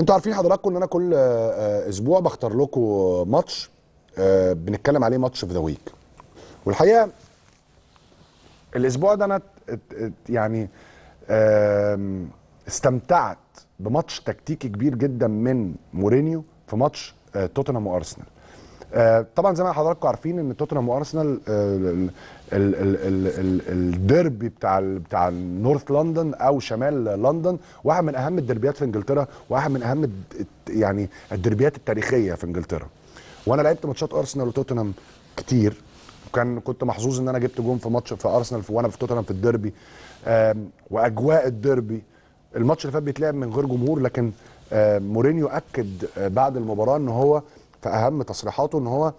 انتوا عارفين حضراتكم ان انا كل آه، آه، اسبوع بختار لكم ماتش آه، بنتكلم عليه ماتش في ذا ويك والحقيقه الاسبوع ده انا يعني استمتعت بماتش تكتيكي كبير جدا من مورينيو في ماتش توتنهام وارسنال آه، طبعا زي ما حضراتكم عارفين ان توتنهام وارسنال آه، الديربي بتاع بتاع نورث لندن او شمال لندن واحد من اهم الدربيات في انجلترا واحد من اهم يعني الدربيات التاريخيه في انجلترا وانا لعبت ماتشات ارسنال وتوتنهام كتير وكان كنت محظوظ ان انا جبت جون في ماتش في ارسنال وانا في توتنهام في الديربي واجواء الديربي الماتش اللي فات بيتلعب من غير جمهور لكن مورينيو اكد آه، بعد المباراه ان هو فاهم تصريحاته ان هو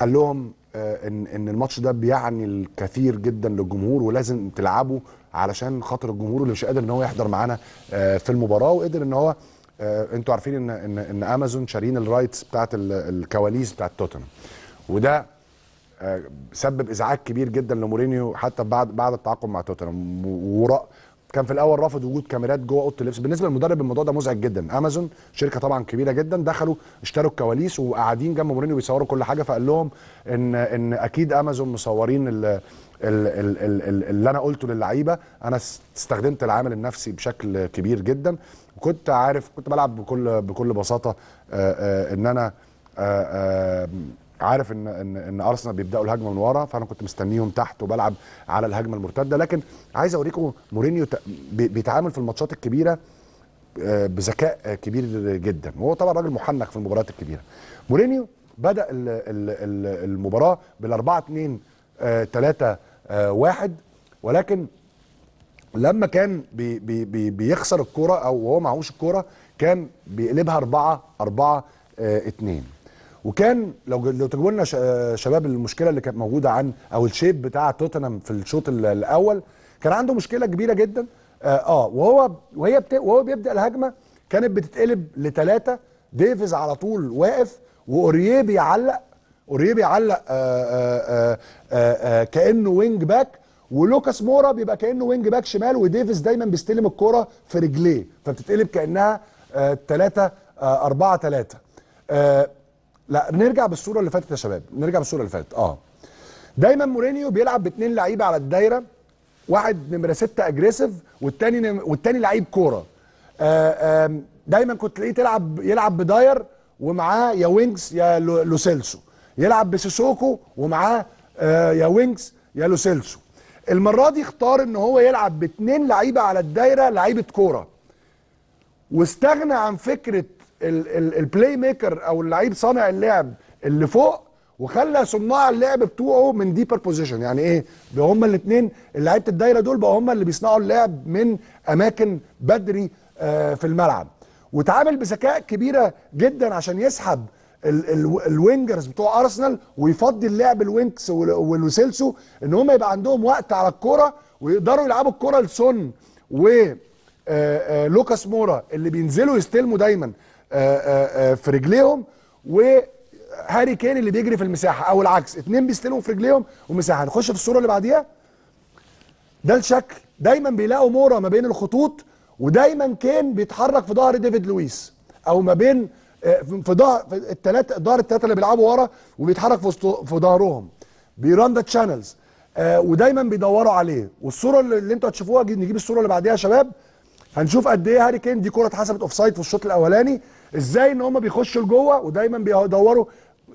قال لهم آه، ان ان الماتش ده بيعني الكثير جدا للجمهور ولازم تلعبوا علشان خاطر الجمهور اللي مش قادر ان هو يحضر معانا آه، في المباراه وقدر ان هو آه، انتوا عارفين ان ان ان امازون شارين الرايتس بتاعت الكواليس بتاعت توتنهام وده سبب ازعاج كبير جدا لمورينيو حتى بعد بعد التعاقد مع توتنهام كان في الاول رفض وجود كاميرات جوه اوضه اللبس بالنسبه للمدرب الموضوع ده مزعج جدا امازون شركه طبعا كبيره جدا دخلوا اشتروا الكواليس وقاعدين جنب مورينيو بيصوروا كل حاجه فقال لهم ان ان اكيد امازون مصورين ال اللي انا قلته للعيبه انا استخدمت العامل النفسي بشكل كبير جدا وكنت عارف كنت بلعب بكل بكل بساطه ان انا عارف ان ان ان ارسنال بيبداوا الهجمه من ورا فانا كنت مستنيهم تحت وبلعب على الهجمه المرتده لكن عايز اوريكم مورينيو بيتعامل في الماتشات الكبيره آه، بذكاء آه، كبير جدا وهو طبعا راجل محنك في المباريات الكبيره مورينيو بدا المباراه بال 4 2 3 1 ولكن لما كان بي بي بيخسر الكوره او وهو معهوش الكوره كان بيقلبها 4 4 2 وكان لو لو تجولنا شباب المشكله اللي كانت موجوده عن او الشيب بتاع توتنهام في الشوط الاول كان عنده مشكله كبيره جدا آه،, اه وهو وهي بت... وهو بيبدا الهجمه كانت بتتقلب لثلاثه ديفيز على طول واقف واوريه بيعلق اوريه بيعلق آآ آه، آآ آه، آآ كانه وينج باك ولوكاس مورا بيبقى كانه وينج باك شمال وديفيز دايما بيستلم الكوره في رجليه فبتتقلب كانها ثلاثه اربعه ثلاثه لا نرجع بالصوره اللي فاتت يا شباب نرجع بالصوره اللي فاتت اه دايما مورينيو بيلعب باثنين لعيبه على الدايره واحد نمره 6 اجريسيف والتاني نم... والتاني لعيب كوره آه، دايما كنت تلاقيه تلعب يلعب بداير ومعاه يا وينجز يا لوسيلسو يلعب بسيسوكو ومعاه آه، يا وينجز يا لوسيلسو المره دي اختار ان هو يلعب باثنين لعيبه على الدايره لعيبه كوره واستغنى عن فكره البلاي ميكر او اللعيب صانع اللعب اللي فوق وخلى صناع اللعب بتوعه من ديبر بوزيشن يعني ايه بقى هما الاثنين لعيبه الدايره دول بقى هما اللي بيصنعوا اللعب من اماكن بدري آه، في الملعب وتعامل بذكاء كبيره جدا عشان يسحب الوينجرز بتوع ارسنال ويفضي اللعب الوينكس والوسيلسو ان هم يبقى عندهم وقت على الكوره ويقدروا يلعبوا الكوره لسون و آه، آه، لوكاس مورا اللي بينزلوا يستلموا دايما آه، آه، آه، في رجليهم وهاري كين اللي بيجري في المساحه او العكس اتنين بيستلموا في رجليهم ومساحه نخش في الصوره اللي بعديها ده الشكل دايما بيلاقوا مورا ما بين الخطوط ودايما كين بيتحرك في ظهر ديفيد لويس او ما بين في ظهر الثلاثه ظهر الثلاثه اللي بيلعبوا ورا وبيتحرك في في ظهرهم بيران ذا تشانلز ودايما بيدوروا عليه والصوره اللي انتوا هتشوفوها نجيب الصوره اللي بعديها يا شباب هنشوف قد ايه هاري كين دي كوره اتحسبت اوف سايد في الشوط الاولاني ازاي ان هم بيخشوا لجوه ودايما بيدوروا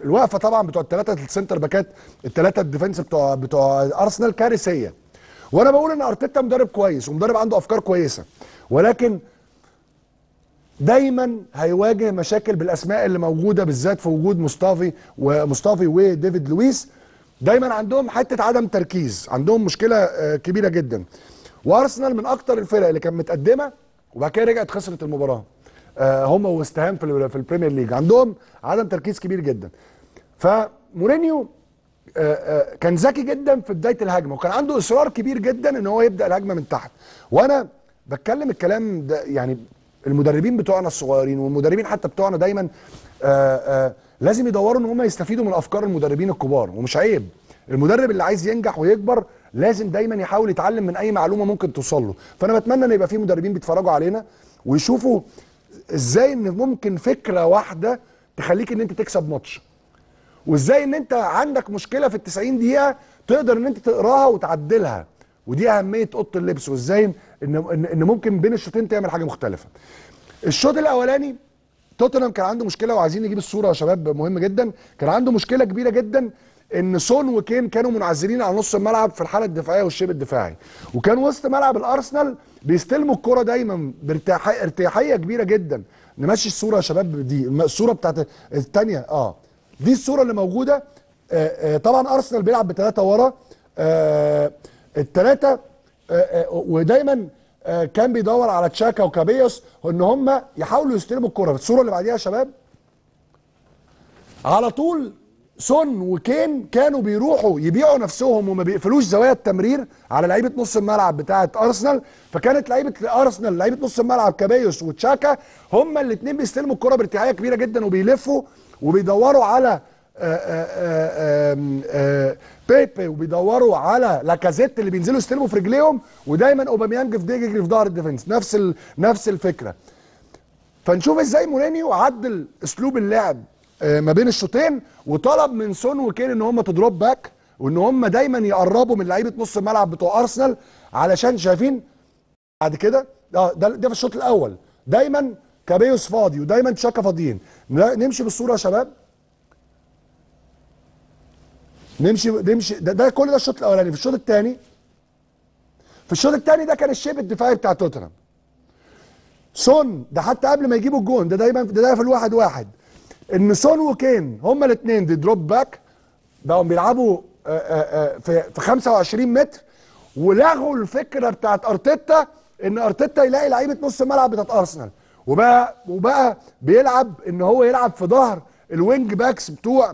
الوقفه طبعا بتوع الثلاثه السنتر باكات الثلاثه الديفنس بتوع بتوع ارسنال كارثيه وانا بقول ان ارتيتا مدرب كويس ومدرب عنده افكار كويسه ولكن دايما هيواجه مشاكل بالاسماء اللي موجوده بالذات في وجود مصطفي ومصطفي وديفيد لويس دايما عندهم حته عدم تركيز عندهم مشكله آه، كبيره جدا وارسنال من اكتر الفرق اللي كانت متقدمه وبعد كده رجعت خسرت المباراه آه، هم ويست في, في البريمير ليج عندهم عدم تركيز كبير جدا فمورينيو آه، آه، كان ذكي جدا في بدايه الهجمه وكان عنده اصرار كبير جدا ان هو يبدا الهجمه من تحت وانا بتكلم الكلام ده يعني المدربين بتوعنا الصغيرين والمدربين حتى بتوعنا دايما آآ آآ لازم يدوروا ان هم يستفيدوا من افكار المدربين الكبار ومش عيب المدرب اللي عايز ينجح ويكبر لازم دايما يحاول يتعلم من اي معلومه ممكن توصل له فانا بتمنى ان يبقى في مدربين بيتفرجوا علينا ويشوفوا ازاي ان ممكن فكره واحده تخليك ان انت تكسب ماتش وازاي ان انت عندك مشكله في ال 90 دقيقه تقدر ان انت تقراها وتعدلها ودي اهميه اوضه اللبس وازاي ان ان ممكن بين الشوطين تعمل حاجه مختلفه الشوط الاولاني توتنهام كان عنده مشكله وعايزين نجيب الصوره يا شباب مهم جدا كان عنده مشكله كبيره جدا ان سون وكين كانوا منعزلين على نص الملعب في الحاله الدفاعيه والشيب الدفاعي وكان وسط ملعب الارسنال بيستلموا الكره دايما بارتياحيه كبيره جدا نمشي الصوره يا شباب دي الصوره بتاعت الثانيه اه دي الصوره اللي موجوده آه، آه، طبعا ارسنال بيلعب بثلاثه ورا آه، الثلاثه ودايما كان بيدور على تشاكا وكابيوس ان هم يحاولوا يستلموا الكره الصوره اللي بعديها يا شباب على طول سون وكين كانوا بيروحوا يبيعوا نفسهم وما بيقفلوش زوايا التمرير على لعيبه نص الملعب بتاعه ارسنال فكانت لعيبه ارسنال لعيبه نص الملعب كابيوس وتشاكا هما الاثنين بيستلموا الكره بارتياحيه كبيره جدا وبيلفوا وبيدوروا على آه، آه، آه، بيبي وبيدوروا على لاكازيت اللي بينزلوا يستلموا في رجليهم ودايما اوباميانج في يجري في ظهر الديفنس نفس نفس الفكره فنشوف ازاي مورينيو عدل اسلوب اللعب آه، ما بين الشوطين وطلب من سون وكين ان هم تضرب باك وان هم دايما يقربوا من لعيبه نص الملعب بتوع ارسنال علشان شايفين بعد كده ده ده في الشوط الاول دايما كابيوس فاضي ودايما تشاكا فاضيين نمشي بالصوره يا شباب نمشي نمشي ده, ده كل ده الشوط الاولاني في الشوط الثاني في الشوط الثاني ده كان الشيب الدفاعي بتاع توتنهام سون ده حتى قبل ما يجيبوا الجون ده دايما ده, ده في الواحد واحد ان سون وكين هما الاثنين دي دروب باك بقوا بيلعبوا آه، آه، آه، في 25 متر ولغوا الفكره بتاعت ارتيتا ان ارتيتا يلاقي لعيبه نص الملعب بتاعت ارسنال وبقى وبقى بيلعب ان هو يلعب في ظهر الوينج باكس بتوع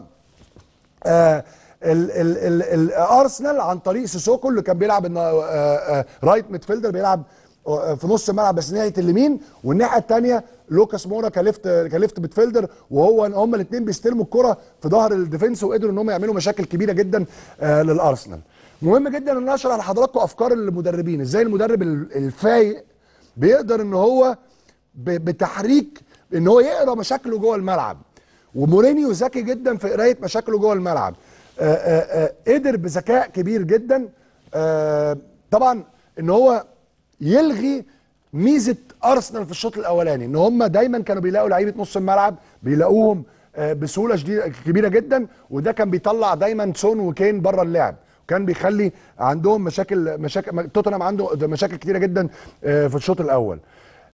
ارسنال عن طريق سيسوكو اللي كان بيلعب رايت ميدفيلدر بيلعب في نص الملعب بس ناحيه اليمين والناحيه الثانيه لوكاس مورا كليفت كليفت بتفيلدر وهو هم الاثنين بيستلموا الكره في ظهر الديفنس وقدروا ان هم يعملوا مشاكل كبيره جدا آه، للارسنال مهم جدا ان انا اشرح لحضراتكم افكار المدربين ازاي المدرب الفايق بيقدر ان هو بتحريك ان هو يقرا مشاكله جوه الملعب ومورينيو ذكي جدا في قرايه مشاكله جوه الملعب آه، آه، قدر بذكاء كبير جدا طبعا ان هو يلغي ميزه ارسنال في الشوط الاولاني ان هم دايما كانوا بيلاقوا لعيبه نص الملعب بيلاقوهم آه، بسهوله شديده كبيره جدا وده كان بيطلع دايما سون وكين بره اللعب كان بيخلي عندهم مشاكل مشاكل توتنهام عنده مشاكل كتيره جدا آه، في الشوط الاول